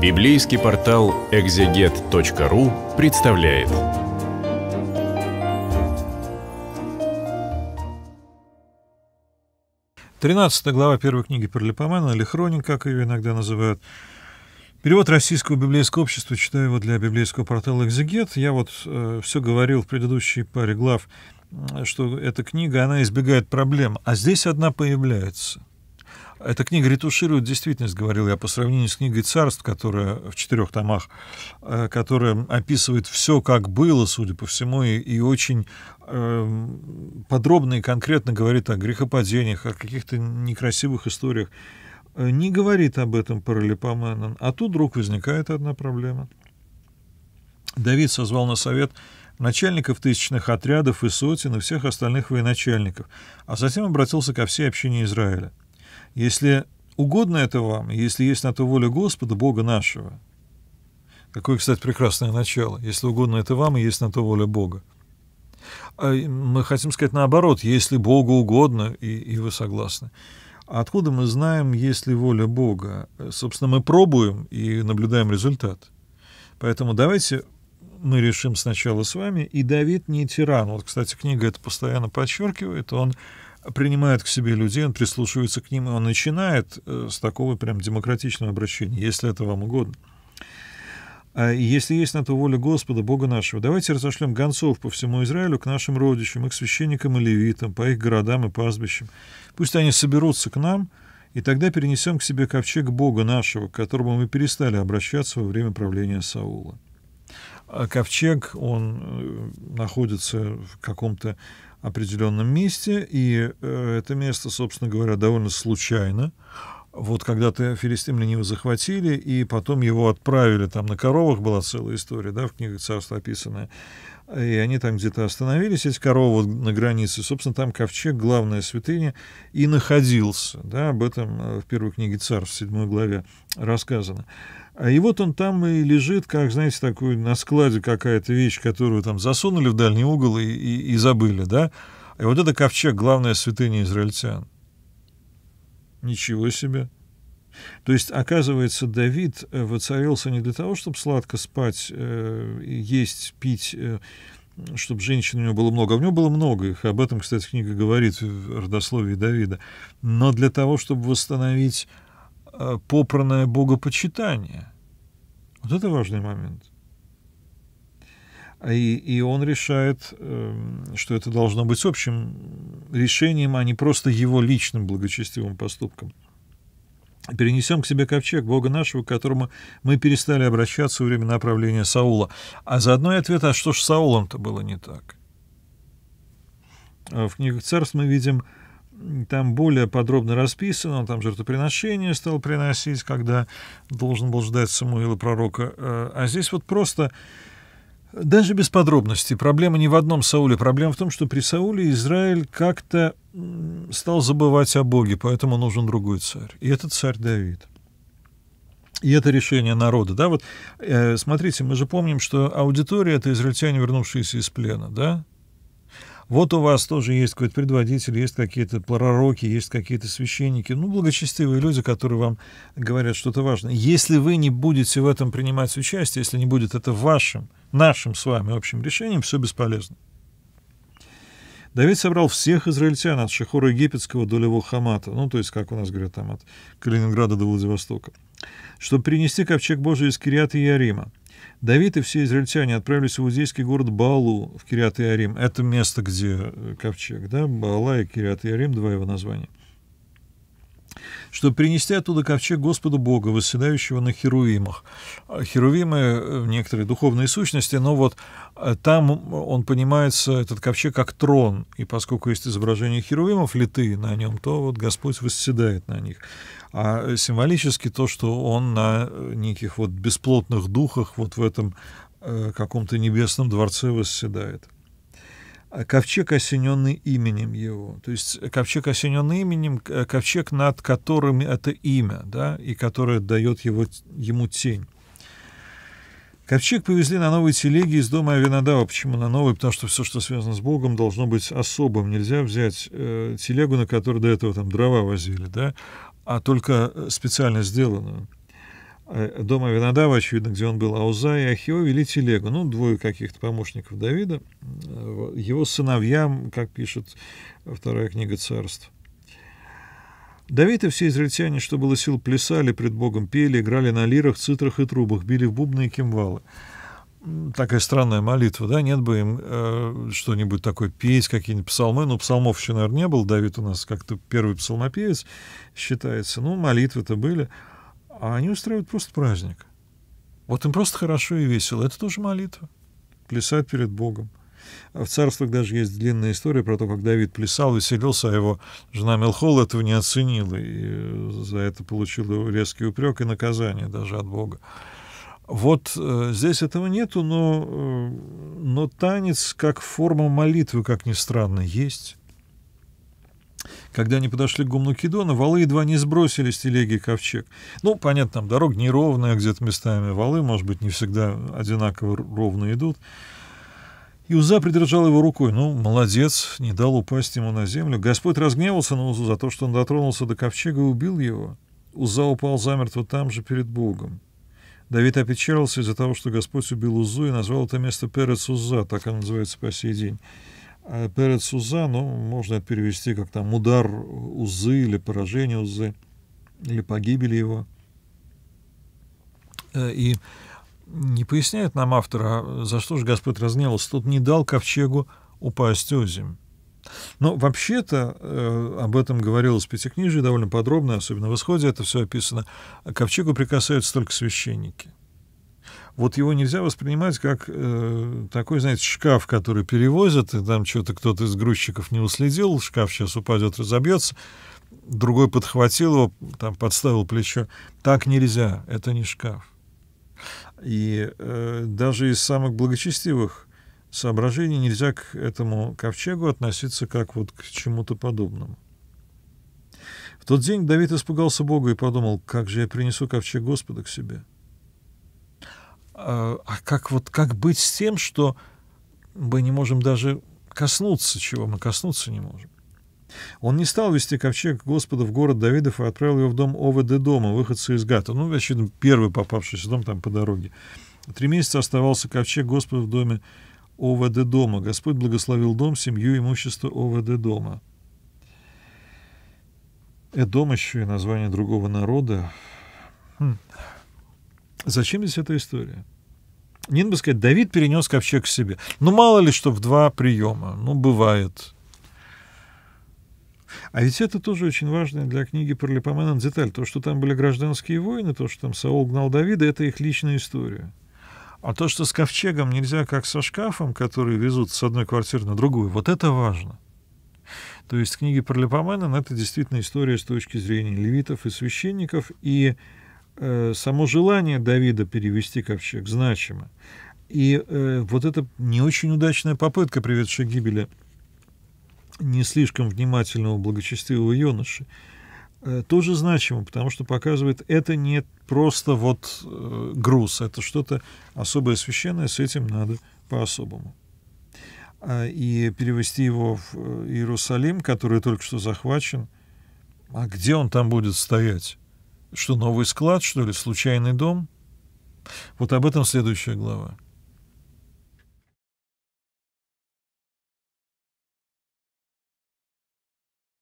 Библейский портал экзегет.ру представляет. Тринадцатая глава первой книги Парлипомена, или Хроник, как ее иногда называют. Перевод Российского библейского общества, читаю его для библейского портала «Экзегет». Я вот э, все говорил в предыдущей паре глав, что эта книга, она избегает проблем, а здесь одна появляется. Эта книга ретуширует действительность, говорил я, по сравнению с книгой «Царств», которая в четырех томах, э, которая описывает все, как было, судя по всему, и, и очень э, подробно и конкретно говорит о грехопадениях, о каких-то некрасивых историях. Э, не говорит об этом Паралипоменон. А тут вдруг возникает одна проблема. Давид созвал на совет начальников тысячных отрядов и сотен и всех остальных военачальников, а затем обратился ко всей общине Израиля. Если угодно это вам, если есть на то воля Господа, Бога нашего. Какое, кстати, прекрасное начало. Если угодно это вам, и есть на то воля Бога. А мы хотим сказать наоборот, если Богу угодно, и, и вы согласны. А откуда мы знаем, есть ли воля Бога? Э, собственно, мы пробуем и наблюдаем результат. Поэтому давайте мы решим сначала с вами. И Давид не тиран. Вот, кстати, книга это постоянно подчеркивает. Он принимает к себе людей, он прислушивается к ним, и он начинает э, с такого прям демократичного обращения, если это вам угодно. А если есть на то воля Господа, Бога нашего, давайте разошлем гонцов по всему Израилю к нашим родичам, к священникам и левитам, по их городам и пастбищам. Пусть они соберутся к нам, и тогда перенесем к себе ковчег Бога нашего, к которому мы перестали обращаться во время правления Саула. А ковчег, он э, находится в каком-то определенном месте, и э, это место, собственно говоря, довольно случайно. Вот когда-то филистим его захватили, и потом его отправили, там на коровах была целая история, да, в книгах царства описанная и они там где-то остановились, эти коровы на границе, собственно, там ковчег, главная святыня, и находился, да, об этом э, в первой книге Царств, в седьмой главе рассказано. А И вот он там и лежит, как, знаете, такой на складе какая-то вещь, которую там засунули в дальний угол и, и, и забыли, да. И вот это ковчег, главная святыня израильтян. Ничего себе. То есть, оказывается, Давид э, воцарился не для того, чтобы сладко спать, э, есть, пить, э, чтобы женщин у него было много. у него было много их. Об этом, кстати, книга говорит в родословии Давида. Но для того, чтобы восстановить попранное богопочитание. Вот это важный момент. И, и он решает, эм, что это должно быть общим решением, а не просто его личным благочестивым поступком перенесем к себе ковчег Бога нашего, к которому мы перестали обращаться во время направления Саула. А заодно и ответ, а что ж с Саулом-то было не так? А в книгах царств мы видим, там более подробно расписано, там жертвоприношение стал приносить, когда должен был ждать Самуила пророка. А, а здесь вот просто, э, даже без подробностей, проблема не в одном Сауле, проблема в том, что при Сауле Израиль как-то стал забывать о Боге, поэтому нужен другой царь. И это царь Давид. И это решение народа, да, вот, э, смотрите, мы же помним, что аудитория — это израильтяне, вернувшиеся из плена, да? Вот у вас тоже есть какой-то предводитель, есть какие-то пророки, есть какие-то священники, ну, благочестивые люди, которые вам говорят что-то важное. Если вы не будете в этом принимать участие, если не будет это вашим, нашим с вами общим решением, все бесполезно. Давид собрал всех израильтян от Шахора Египетского до Левохамата, ну, то есть, как у нас говорят, там от Калининграда до Владивостока, чтобы принести ковчег Божий из Кириата и Ярима. Давид и все израильтяне отправились в иудейский город Балу в Кириат и Ярим. Это место, где э, ковчег, да, Баала и Кириат и Ярим, два его названия чтобы принести оттуда ковчег Господу Бога, восседающего на херувимах. А херувимы э, — некоторые духовные сущности, но вот э, там он понимается, этот ковчег, как трон, и поскольку есть изображение херувимов, литые на нем, то вот Господь восседает на них. А символически то, что он на э, неких вот бесплотных духах вот в этом каком-то небесном дворце восседает ковчег, осененный именем его. То есть э, ковчег, осененный именем, э, ковчег, над которым это имя, да, и которое дает его, ему тень. Ковчег повезли на новой телеге из дома Авинадава. Почему на новой? Потому что все, что связано с Богом, должно быть особым. Нельзя взять э, телегу, на которой до этого там дрова возили, да, а только э, специально сделанную. Э, дома Винодава, очевидно, где он был, Ауза и Ахио вели телегу, ну, двое каких-то помощников Давида, э, его сыновьям, как пишет вторая книга царств. Давид и все израильтяне, что было сил, плясали пред Богом, пели, играли на лирах, цитрах и трубах, били в бубны и кимвалы. Такая странная молитва, да, нет бы им э, что-нибудь такое петь, какие-нибудь псалмы, ну псалмов еще, наверное, не было, Давид у нас как-то первый псалмопевец считается, ну, молитвы-то были а они устраивают просто праздник. Вот им просто хорошо и весело. Это тоже молитва. Плясать перед Богом. А в царствах даже есть длинная история про то, как Давид плясал, веселился, а его жена Мелхол этого не оценила. И э, за это получила резкий упрек и наказание даже от Бога. Вот э, здесь этого нету, но, э, но танец как форма молитвы, как ни странно, есть. Когда они подошли к Гумнукидону, валы едва не сбросили с телеги ковчег. Ну, понятно, там дорога неровная где-то местами, валы, может быть, не всегда одинаково ровно идут. И Уза придержал его рукой. Ну, молодец, не дал упасть ему на землю. Господь разгневался на Узу за то, что он дотронулся до ковчега и убил его. Уза упал замертво там же перед Богом. Давид опечалился из-за того, что Господь убил Узу и назвал это место Перец Уза, так оно называется по сей день. А перед Суза, ну, можно это перевести как там удар Узы или поражение Узы, или погибели его. Э, и не поясняет нам автора за что же Господь разгневался, тут не дал ковчегу упасть озимь. Но вообще-то э, об этом говорилось в Пятикнижии довольно подробно, особенно в Исходе это все описано. Ковчегу прикасаются только священники – вот его нельзя воспринимать как э, такой, знаете, шкаф, который перевозят, и там что-то кто-то из грузчиков не уследил, шкаф сейчас упадет, разобьется, другой подхватил его, там подставил плечо. Так нельзя, это не шкаф. И э, даже из самых благочестивых соображений нельзя к этому ковчегу относиться как вот к чему-то подобному. В тот день Давид испугался Бога и подумал, как же я принесу ковчег Господа к себе. А, а как вот как быть с тем, что мы не можем даже коснуться, чего мы коснуться не можем? Он не стал вести ковчег Господа в город Давидов и отправил его в дом Оведы дома, выходца из Гата. Ну, очевидно, первый попавшийся дом там по дороге. Три месяца оставался ковчег Господа в доме ОВД дома. Господь благословил дом, семью, имущество ОВД дома. Э, дом еще и название другого народа. Хм. Зачем здесь эта история? Не бы сказать, Давид перенес ковчег к себе. Ну, мало ли, что в два приема. Ну, бывает. А ведь это тоже очень важная для книги про Липомена деталь. То, что там были гражданские войны, то, что там Саул гнал Давида, это их личная история. А то, что с ковчегом нельзя, как со шкафом, который везут с одной квартиры на другую, вот это важно. То есть книги про Липомена — это действительно история с точки зрения левитов и священников, и Э, само желание Давида перевести ковчег значимо. И э, вот эта не очень удачная попытка, приведшая к гибели не слишком внимательного, благочестивого юноши, э, тоже значимо, потому что показывает, это не просто вот э, груз, это что-то особое священное, с этим надо по-особому. А, и перевести его в э, Иерусалим, который только что захвачен, а где он там будет стоять? Что, новый склад, что ли, случайный дом? Вот об этом следующая глава.